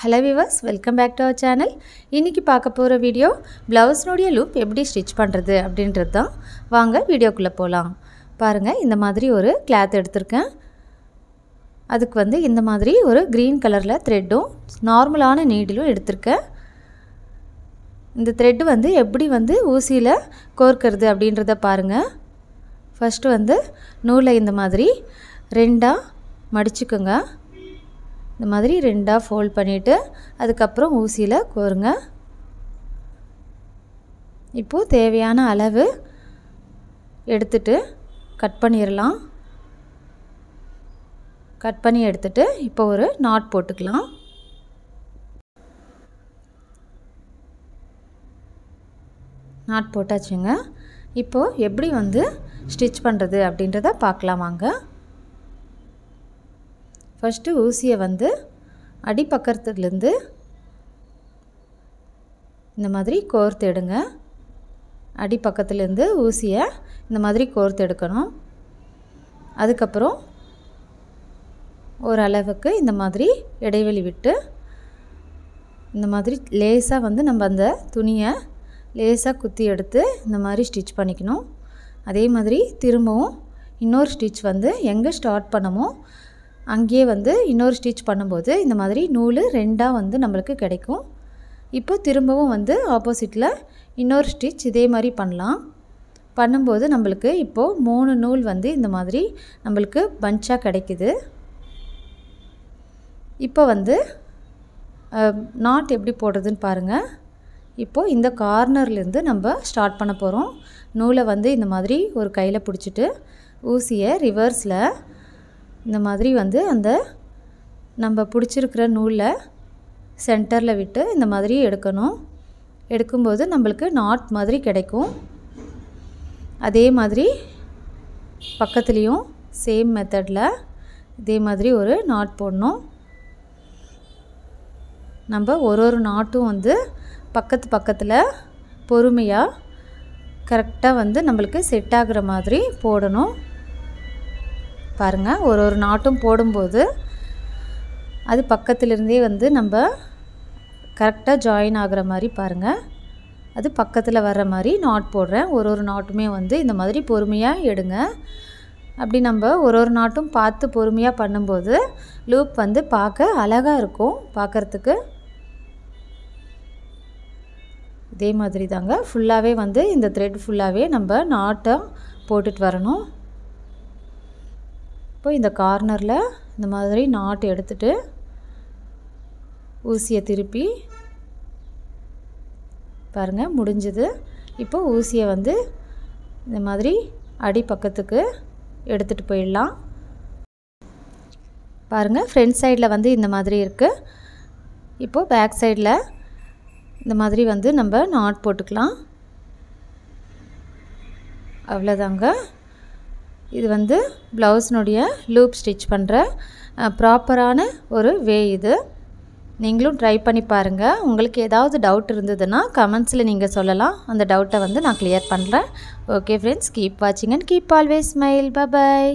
hello viewers welcome back to our channel இன்றைக்கி பார்க்க போகிற வீடியோ ப்ளவுஸ்னுடைய லூப் எப்படி ஸ்டிச் பண்ணுறது அப்படின்றது தான் வாங்க வீடியோக்குள்ளே போகலாம் பாருங்கள் இந்த மாதிரி ஒரு கிளாத் எடுத்திருக்கேன் அதுக்கு வந்து இந்த மாதிரி ஒரு க்ரீன் கலரில் த்ரெட்டும் நார்மலான நீடிலும் எடுத்திருக்கேன் இந்த த்ரெட்டு வந்து எப்படி வந்து ஊசியில் கோர்க்கிறது அப்படின்றத பாருங்கள் ஃபஸ்ட்டு வந்து நூலை இந்த மாதிரி ரெண்டாக மடிச்சுக்குங்க இந்த மாதிரி ரெண்டாக ஃபோல்ட் பண்ணிவிட்டு அதுக்கப்புறம் ஊசியில் கோருங்க இப்போது தேவையான அளவு எடுத்துட்டு கட் பண்ணிடலாம் கட் பண்ணி எடுத்துட்டு இப்போ ஒரு நாட் போட்டுக்கலாம் நாட் போட்டாச்சுங்க இப்போது எப்படி வந்து ஸ்டிச் பண்ணுறது அப்படின்றத பார்க்கலாம் வாங்க ஃபஸ்ட்டு ஊசியை வந்து அடிப்பக்கத்துலேருந்து இந்த மாதிரி கோர்த்து எடுங்க அடிப்பக்கத்துலேருந்து ஊசியை இந்த மாதிரி கோர்த்து எடுக்கணும் அதுக்கப்புறம் ஒரு அளவுக்கு இந்த மாதிரி இடைவெளி விட்டு இந்த மாதிரி லேசாக வந்து நம்ம அந்த துணியை லேசாக குத்தி எடுத்து இந்த மாதிரி ஸ்டிச் பண்ணிக்கணும் அதே மாதிரி திரும்பவும் இன்னொரு ஸ்டிச் வந்து எங்கே ஸ்டார்ட் பண்ணமோ அங்கேயே வந்து இன்னொரு ஸ்டிச் பண்ணும்போது இந்த மாதிரி நூல் ரெண்டாக வந்து நம்மளுக்கு கிடைக்கும் இப்போ திரும்பவும் வந்து ஆப்போசிட்டில் இன்னொரு ஸ்டிச் இதே மாதிரி பண்ணலாம் பண்ணும்போது நம்மளுக்கு இப்போது மூணு நூல் வந்து இந்த மாதிரி நம்மளுக்கு பஞ்சாக கிடைக்குது இப்போ வந்து நாட் எப்படி போடுறதுன்னு பாருங்கள் இப்போது இந்த கார்னர்லேருந்து நம்ம ஸ்டார்ட் பண்ண போகிறோம் நூலை வந்து இந்த மாதிரி ஒரு கையில் பிடிச்சிட்டு ஊசியை ரிவர்ஸில் இந்த மாதிரி வந்து அந்த நம்ம பிடிச்சிருக்கிற நூலை சென்டரில் விட்டு இந்த மாதிரி எடுக்கணும் எடுக்கும்போது நம்மளுக்கு நாட் மாதிரி கிடைக்கும் அதே மாதிரி பக்கத்துலேயும் சேம் மெத்தடில் இதே மாதிரி ஒரு நாட் போடணும் நம்ம ஒரு ஒரு நாட்டும் வந்து பக்கத்து பக்கத்தில் பொறுமையாக கரெக்டாக வந்து நம்மளுக்கு செட் ஆகிற மாதிரி போடணும் பாருங்கள் ஒரு ஒரு நாட்டும் போடும்போது அது பக்கத்திலிருந்தே வந்து நம்ம கரெக்டாக ஜாயின் ஆகிற மாதிரி பாருங்கள் அது பக்கத்தில் வர்ற மாதிரி நாட் போடுறேன் ஒரு ஒரு நாட்டுமே வந்து இந்த மாதிரி பொறுமையாக எடுங்க அப்படி நம்ம ஒரு ஒரு நாட்டும் பார்த்து பொறுமையாக பண்ணும்போது லூப் வந்து பார்க்க அழகாக இருக்கும் பார்க்குறதுக்கு இதே மாதிரி தாங்க ஃபுல்லாகவே வந்து இந்த த்ரெட் ஃபுல்லாகவே நம்ம நாட்டை போட்டுட்டு வரணும் இப்போ இந்த கார்னரில் இந்த மாதிரி நாட்டு எடுத்துட்டு ஊசியை திருப்பி பாருங்கள் முடிஞ்சது இப்போ ஊசியை வந்து இந்த மாதிரி அடி பக்கத்துக்கு எடுத்துகிட்டு போயிடலாம் பாருங்கள் ஃப்ரண்ட் சைடில் வந்து இந்த மாதிரி இருக்குது இப்போது பேக் சைடில் இந்த மாதிரி வந்து நம்ம நாட் போட்டுக்கலாம் அவ்வளோதாங்க இது வந்து ப்ளவுஸினுடைய லூப் ஸ்டிச் பண்ணுற ப்ராப்பரான ஒரு வே இது நீங்களும் ட்ரை பண்ணி பாருங்கள் உங்களுக்கு ஏதாவது டவுட் இருந்ததுன்னா கமெண்ட்ஸில் நீங்கள் சொல்லலாம் அந்த டவுட்டை வந்து நான் கிளியர் பண்ணுறேன் ஓகே ஃப்ரெண்ட்ஸ் கீப் வாட்சிங் and keep always smile bye bye